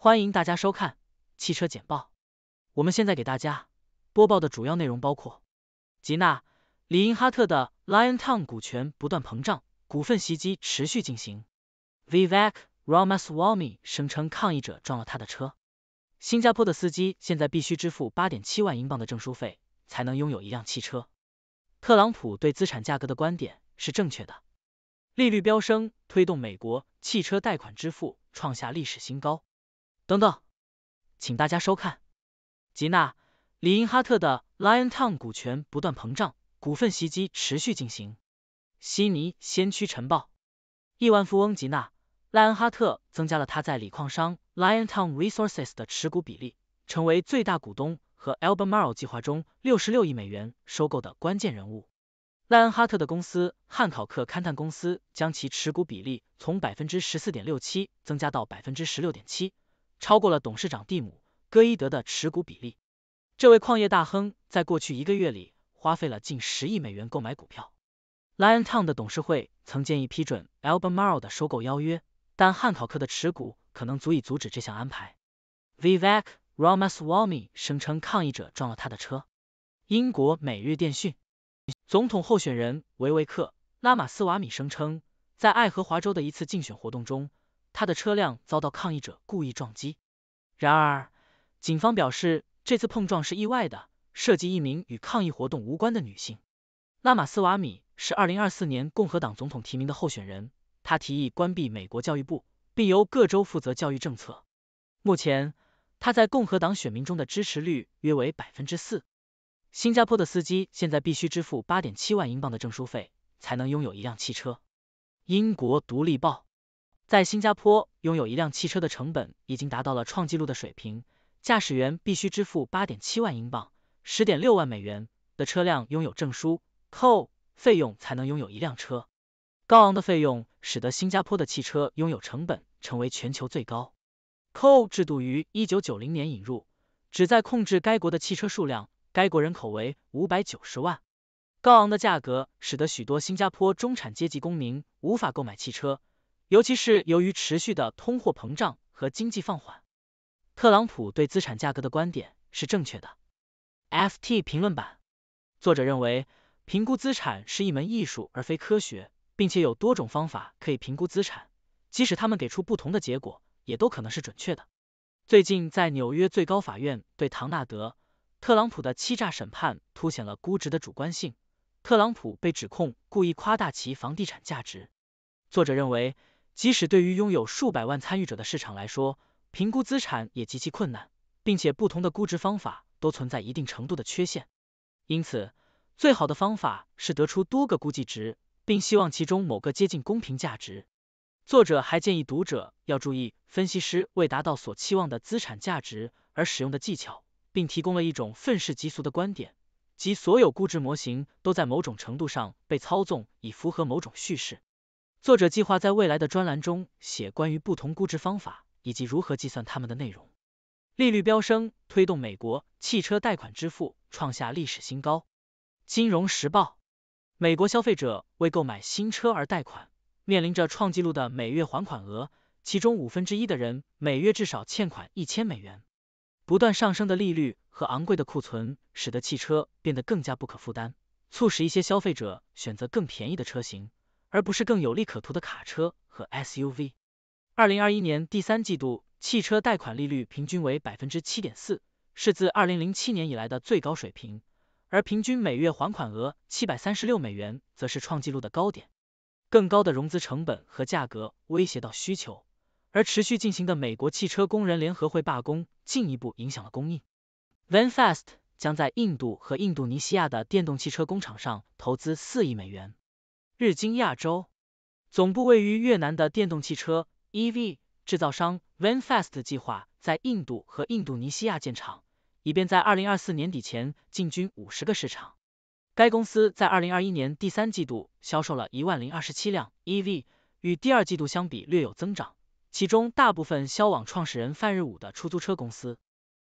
欢迎大家收看汽车简报。我们现在给大家播报的主要内容包括：吉娜·里因哈特的 Liontown 股权不断膨胀，股份袭击持续进行；Vivek Ramaswamy 声称抗议者撞了他的车；新加坡的司机现在必须支付八点七万英镑的证书费才能拥有一辆汽车；特朗普对资产价格的观点是正确的；利率飙升推动美国汽车贷款支付创下历史新高。等等，请大家收看吉娜里因哈特的 Liontown 股权不断膨胀，股份袭击持续进行。悉尼先驱晨报，亿万富翁吉娜赖恩哈特增加了他在锂矿商 Liontown Resources 的持股比例，成为最大股东和 a l b e Maro 计划中六十六亿美元收购的关键人物。赖恩哈特的公司汉考克勘探公司将其持股比例从百分之十四点六七增加到百分之十六点七。超过了董事长蒂姆·戈伊德的持股比例。这位矿业大亨在过去一个月里花费了近十亿美元购买股票。Liontown 的董事会曾建议批准 a l b e m a r l e 的收购邀约，但汉考克的持股可能足以阻止这项安排。Vivek r a m a s w a m i 声称抗议者撞了他的车。英国每日电讯。总统候选人维维克·拉马斯瓦米声称，在爱荷华州的一次竞选活动中。他的车辆遭到抗议者故意撞击，然而警方表示这次碰撞是意外的，涉及一名与抗议活动无关的女性。拉马斯瓦米是二零二四年共和党总统提名的候选人，他提议关闭美国教育部，并由各州负责教育政策。目前他在共和党选民中的支持率约为百分之四。新加坡的司机现在必须支付八点七万英镑的证书费，才能拥有一辆汽车。英国独立报。在新加坡，拥有一辆汽车的成本已经达到了创纪录的水平。驾驶员必须支付八点七万英镑、十点六万美元的车辆拥有证书 （CO） 费用才能拥有一辆车。高昂的费用使得新加坡的汽车拥有成本成为全球最高。CO 制度于一九九零年引入，旨在控制该国的汽车数量。该国人口为五百九十万。高昂的价格使得许多新加坡中产阶级公民无法购买汽车。尤其是由于持续的通货膨胀和经济放缓，特朗普对资产价格的观点是正确的。FT 评论版作者认为，评估资产是一门艺术而非科学，并且有多种方法可以评估资产，即使他们给出不同的结果，也都可能是准确的。最近，在纽约最高法院对唐纳德·特朗普的欺诈审判凸显了估值的主观性。特朗普被指控故意夸大其房地产价值。作者认为。即使对于拥有数百万参与者的市场来说，评估资产也极其困难，并且不同的估值方法都存在一定程度的缺陷。因此，最好的方法是得出多个估计值，并希望其中某个接近公平价值。作者还建议读者要注意分析师为达到所期望的资产价值而使用的技巧，并提供了一种愤世嫉俗的观点，即所有估值模型都在某种程度上被操纵以符合某种叙事。作者计划在未来的专栏中写关于不同估值方法以及如何计算它们的内容。利率飙升推动美国汽车贷款支付创下历史新高。金融时报：美国消费者为购买新车而贷款面临着创纪录的每月还款额，其中五分之一的人每月至少欠款一千美元。不断上升的利率和昂贵的库存使得汽车变得更加不可负担，促使一些消费者选择更便宜的车型。而不是更有利可图的卡车和 SUV。二零二一年第三季度汽车贷款利率平均为百分之七点四，是自二零零七年以来的最高水平，而平均每月还款额七百三十六美元则是创纪录的高点。更高的融资成本和价格威胁到需求，而持续进行的美国汽车工人联合会罢工进一步影响了供应。VanFast 将在印度和印度尼西亚的电动汽车工厂上投资四亿美元。日经亚洲总部位于越南的电动汽车 EV 制造商 Vanfast 计划在印度和印度尼西亚建厂，以便在二零二四年底前进军五十个市场。该公司在二零二一年第三季度销售了一万零二十七辆 EV，与第二季度相比略有增长。其中大部分销往创始人范日武的出租车公司。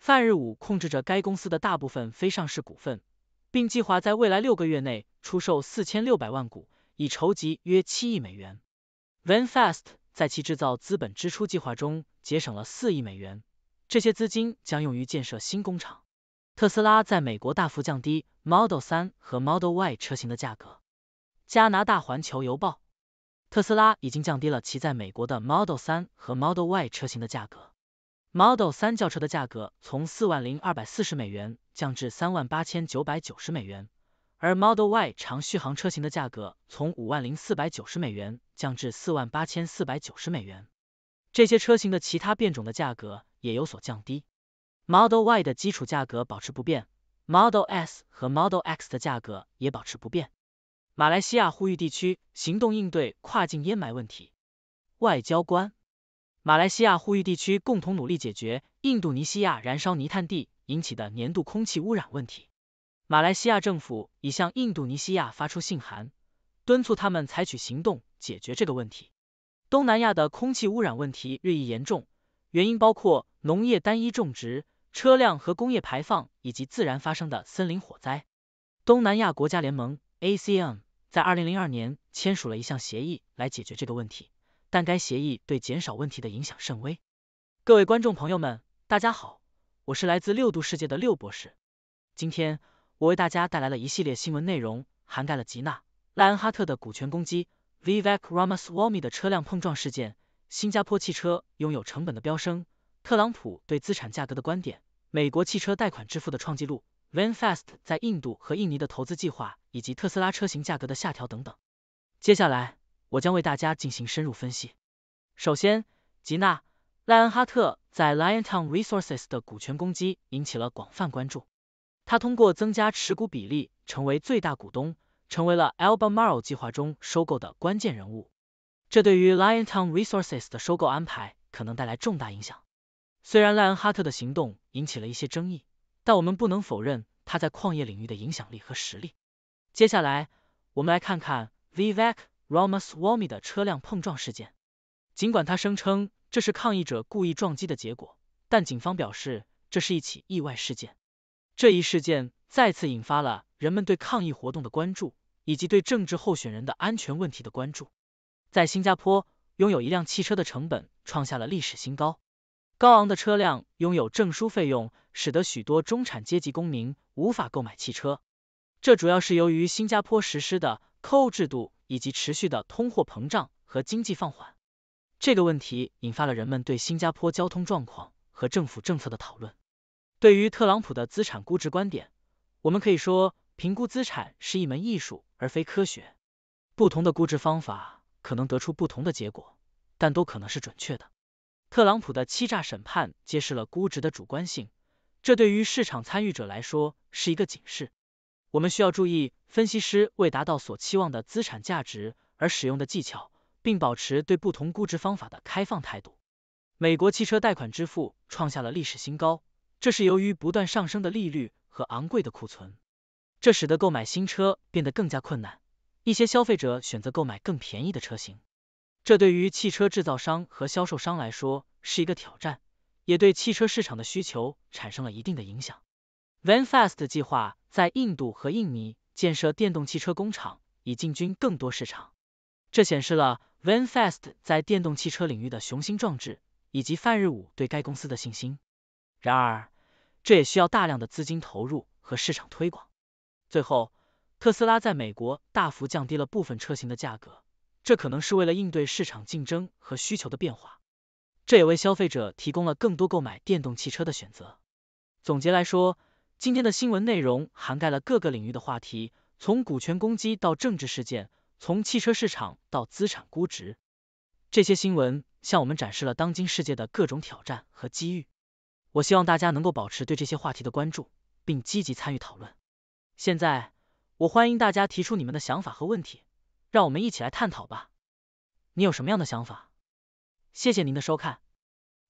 范日武控制着该公司的大部分非上市股份，并计划在未来六个月内出售四千六百万股。已筹集约七亿美元。Vanfast 在其制造资本支出计划中节省了四亿美元，这些资金将用于建设新工厂。特斯拉在美国大幅降低 Model 3和 Model Y 车型的价格。加拿大环球邮报：特斯拉已经降低了其在美国的 Model 3和 Model Y 车型的价格。Model 3轿车的价格从四万零二百四十美元降至三万八千九百九十美元。而 Model Y 长续航车型的价格从五万零四百九十美元降至四万八千四百九十美元，这些车型的其他变种的价格也有所降低。Model Y 的基础价格保持不变，Model S 和 Model X 的价格也保持不变。马来西亚呼吁地区行动应对跨境烟霾问题，外交官。马来西亚呼吁地区共同努力解决印度尼西亚燃烧泥炭地引起的年度空气污染问题。马来西亚政府已向印度尼西亚发出信函，敦促他们采取行动解决这个问题。东南亚的空气污染问题日益严重，原因包括农业单一种植、车辆和工业排放以及自然发生的森林火灾。东南亚国家联盟 （ACM） 在二零零二年签署了一项协议来解决这个问题，但该协议对减少问题的影响甚微。各位观众朋友们，大家好，我是来自六度世界的六博士，今天。我为大家带来了一系列新闻内容，涵盖了吉纳·赖恩哈特的股权攻击、Vivek Ramaswamy 的车辆碰撞事件、新加坡汽车拥有成本的飙升、特朗普对资产价格的观点、美国汽车贷款支付的创纪录、Vanfast 在印度和印尼的投资计划，以及特斯拉车型价格的下调等等。接下来，我将为大家进行深入分析。首先，吉纳·赖恩哈特在 Liontown Resources 的股权攻击引起了广泛关注。他通过增加持股比例成为最大股东，成为了 Alba m a r l 计划中收购的关键人物。这对于 Liontown Resources 的收购安排可能带来重大影响。虽然赖恩哈特的行动引起了一些争议，但我们不能否认他在矿业领域的影响力和实力。接下来，我们来看看 Vivek Ramaswamy 的车辆碰撞事件。尽管他声称这是抗议者故意撞击的结果，但警方表示这是一起意外事件。这一事件再次引发了人们对抗议活动的关注，以及对政治候选人的安全问题的关注。在新加坡，拥有一辆汽车的成本创下了历史新高，高昂的车辆拥有证书费用使得许多中产阶级公民无法购买汽车。这主要是由于新加坡实施的 c o 制度以及持续的通货膨胀和经济放缓。这个问题引发了人们对新加坡交通状况和政府政策的讨论。对于特朗普的资产估值观点，我们可以说，评估资产是一门艺术而非科学。不同的估值方法可能得出不同的结果，但都可能是准确的。特朗普的欺诈审判揭示了估值的主观性，这对于市场参与者来说是一个警示。我们需要注意分析师为达到所期望的资产价值而使用的技巧，并保持对不同估值方法的开放态度。美国汽车贷款支付创下了历史新高。这是由于不断上升的利率和昂贵的库存，这使得购买新车变得更加困难。一些消费者选择购买更便宜的车型，这对于汽车制造商和销售商来说是一个挑战，也对汽车市场的需求产生了一定的影响。Vanfast 计划在印度和印尼建设电动汽车工厂，以进军更多市场。这显示了 Vanfast 在电动汽车领域的雄心壮志，以及范日武对该公司的信心。然而，这也需要大量的资金投入和市场推广。最后，特斯拉在美国大幅降低了部分车型的价格，这可能是为了应对市场竞争和需求的变化。这也为消费者提供了更多购买电动汽车的选择。总结来说，今天的新闻内容涵盖了各个领域的话题，从股权攻击到政治事件，从汽车市场到资产估值。这些新闻向我们展示了当今世界的各种挑战和机遇。我希望大家能够保持对这些话题的关注，并积极参与讨论。现在，我欢迎大家提出你们的想法和问题，让我们一起来探讨吧。你有什么样的想法？谢谢您的收看。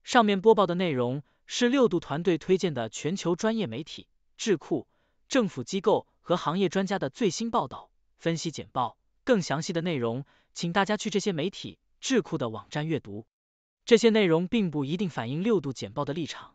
上面播报的内容是六度团队推荐的全球专业媒体、智库、政府机构和行业专家的最新报道、分析简报。更详细的内容，请大家去这些媒体、智库的网站阅读。这些内容并不一定反映六度简报的立场。